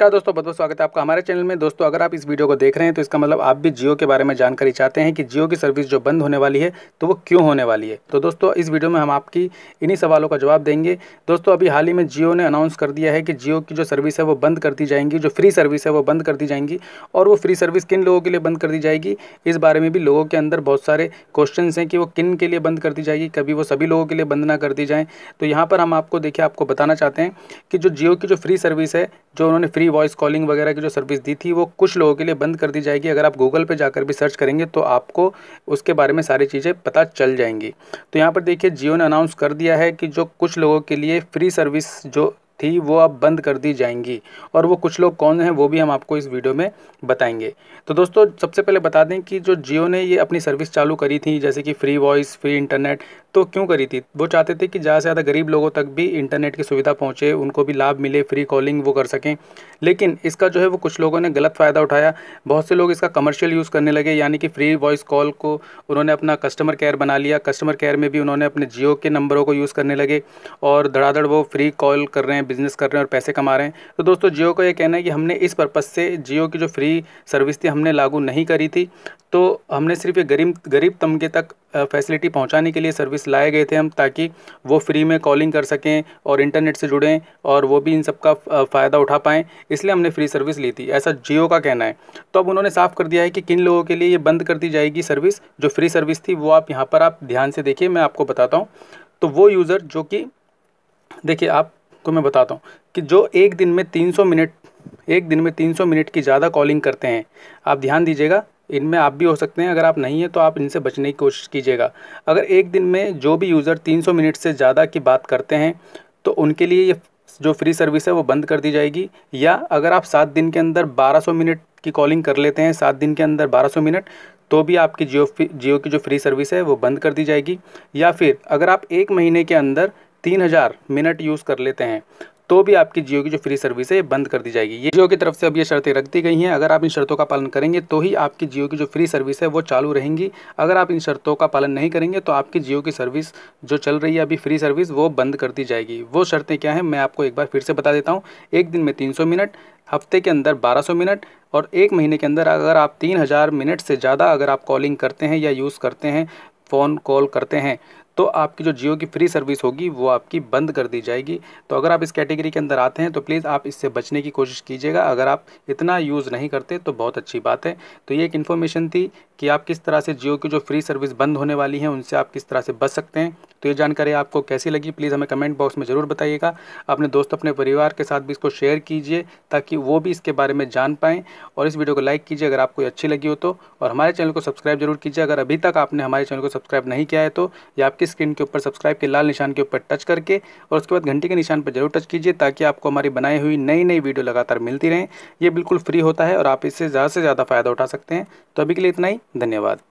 नमस्कार दोस्तों बहुत बहुत स्वागत है आपका हमारे चैनल में दोस्तों अगर आप इस वीडियो को देख रहे हैं तो इसका मतलब आप भी जियो के बारे में जानकारी चाहते हैं कि जियो की सर्विस जो बंद होने वाली है तो वो क्यों होने वाली है तो दोस्तों इस वीडियो में हम आपकी इन्हीं सवालों का जवाब देंगे दोस्तों अभी हाल ही में जियो ने अनाउंस कर दिया है कि जियो की जो सर्विस है वो बंद कर दी जाएंगी जो फ्री सर्विस है वो बंद कर दी जाएंगी और वो फ्री सर्विस किन लोगों के लिए बंद कर दी जाएगी इस बारे में भी लोगों के अंदर बहुत सारे क्वेश्चन हैं कि वो किन के लिए बंद कर दी जाएगी कभी वो सभी लोगों के लिए बंद ना कर दी जाए तो यहाँ पर हम आपको देखिए आपको बताना चाहते हैं कि जो जियो की जो फ्री सर्विस है जो उन्होंने फ्री वॉइस कॉलिंग वगैरह की जो सर्विस दी थी वो कुछ लोगों के लिए बंद कर दी जाएगी अगर आप गूगल पर जाकर भी सर्च करेंगे तो आपको उसके बारे में सारी चीज़ें पता चल जाएंगी तो यहाँ पर देखिए जियो ने अनाउंस कर दिया है कि जो कुछ लोगों के लिए फ्री सर्विस जो थी वो अब बंद कर दी जाएंगी और वो कुछ लोग कौन हैं वो भी हम आपको इस वीडियो में बताएंगे तो दोस्तों सबसे पहले बता दें कि जो जियो ने ये अपनी सर्विस चालू करी थी जैसे कि फ्री वॉइस फ्री इंटरनेट तो क्यों करी थी वो चाहते थे कि ज़्यादा से ज़्यादा गरीब लोगों तक भी इंटरनेट की सुविधा पहुँचे उनको भी लाभ मिले फ्री कॉलिंग वो कर सकें लेकिन इसका जो है वो कुछ लोगों ने गलत फ़ायदा उठाया बहुत से लोग इसका कमर्शियल यूज़ करने लगे यानी कि फ्री वॉइस कॉल को उन्होंने अपना कस्टमर केयर बना लिया कस्टमर केयर में भी उन्होंने अपने जियो के नंबरों को यूज़ करने लगे और धड़ाधड़ वो फ्री कॉल कर रहे हैं बिज़नेस कर रहे हैं और पैसे कमा रहे हैं तो दोस्तों जियो का ये कहना है कि हमने इस पर्पज़ से जियो की जो फ्री सर्विस थी हमने लागू नहीं करी थी तो हमने सिर्फ ये गरीब गरीब तमगे तक फैसिलिटी पहुंचाने के लिए सर्विस लाए गए थे हम ताकि वो फ्री में कॉलिंग कर सकें और इंटरनेट से जुड़ें और वो भी इन सब का फ़ायदा उठा पाएँ इसलिए हमने फ्री सर्विस ली थी ऐसा जियो का कहना है तो अब उन्होंने साफ़ कर दिया है कि किन लोगों के लिए ये बंद कर दी जाएगी सर्विस जो फ्री सर्विस थी वो आप यहाँ पर आप ध्यान से देखिए मैं आपको बताता हूँ तो वो यूज़र जो कि देखिए आप को मैं बताता हूँ कि जो एक दिन में 300 मिनट एक दिन में 300 मिनट की ज़्यादा कॉलिंग करते हैं आप ध्यान दीजिएगा इनमें आप भी हो सकते हैं अगर आप नहीं हैं तो आप इनसे बचने की कोशिश कीजिएगा अगर एक दिन में जो भी यूज़र 300 मिनट से ज़्यादा की बात करते हैं तो उनके लिए ये जो फ्री सर्विस है वो बंद कर दी जाएगी या अगर आप सात दिन के अंदर सौ मिनट की कॉलिंग कर लेते हैं सात दिन के अंदर सौ मिनट तो भी आपकी जियो जियो की जो फ्री सर्विस है वो बंद कर दी जाएगी या फिर अगर आप एक महीने के अंदर तीन हज़ार मिनट यूज़ कर लेते हैं तो भी आपकी जियो की जो फ्री सर्विस है ये बंद कर दी जाएगी ये जियो की तरफ से अब ये शर्तें रख दी गई हैं अगर आप इन शर्तों का पालन करेंगे तो ही आपकी जियो की जो फ्री सर्विस है वो चालू रहेंगी अगर आप इन शर्तों का पालन नहीं करेंगे तो आपकी जियो की सर्विस जो चल रही है अभी फ्री सर्विस वो बंद कर दी जाएगी वो शर्तें क्या हैं मैं आपको एक बार फिर से बता देता हूँ एक दिन में तीन मिनट हफ्ते के अंदर 1200 मिनट और एक महीने के अंदर अगर आप 3000 मिनट से ज़्यादा अगर आप कॉलिंग करते हैं या यूज़ करते हैं फ़ोन कॉल करते हैं तो आपकी जो जियो की फ्री सर्विस होगी वो आपकी बंद कर दी जाएगी तो अगर आप इस कैटेगरी के अंदर आते हैं तो प्लीज़ आप इससे बचने की कोशिश कीजिएगा अगर आप इतना यूज़ नहीं करते तो बहुत अच्छी बात है तो ये एक इन्फॉर्मेशन थी कि आप किस तरह से जियो की जो फ्री सर्विस बंद होने वाली है उनसे आप किस तरह से बच सकते हैं तो ये जानकारी आपको कैसी लगी प्लीज़ हमें कमेंट बॉक्स में ज़रूर बताइएगा अपने दोस्त अपने परिवार के साथ भी इसको शेयर कीजिए ताकि वो भी इसके बारे में जान पाएँ और इस वीडियो को लाइक कीजिए अगर आपको अच्छी लगी हो तो और हमारे चैनल को सब्सक्राइब जरूर कीजिए अगर अभी तक आपने हमारे चैनल को सब्सक्राइब नहीं किया है तो ये आपकी स्क्रीन के ऊपर सब्सक्राइब के लाल निशान के ऊपर टच करके और उसके बाद घंटी के निशान पर जरूर टच कीजिए ताकि आपको हमारी बनाई हुई नई नई वीडियो लगातार मिलती रहें ये बिल्कुल फ्री होता है और आप इससे ज़्यादा से ज़्यादा फ़ायदा उठा सकते हैं तो अभी के लिए इतना ही धन्यवाद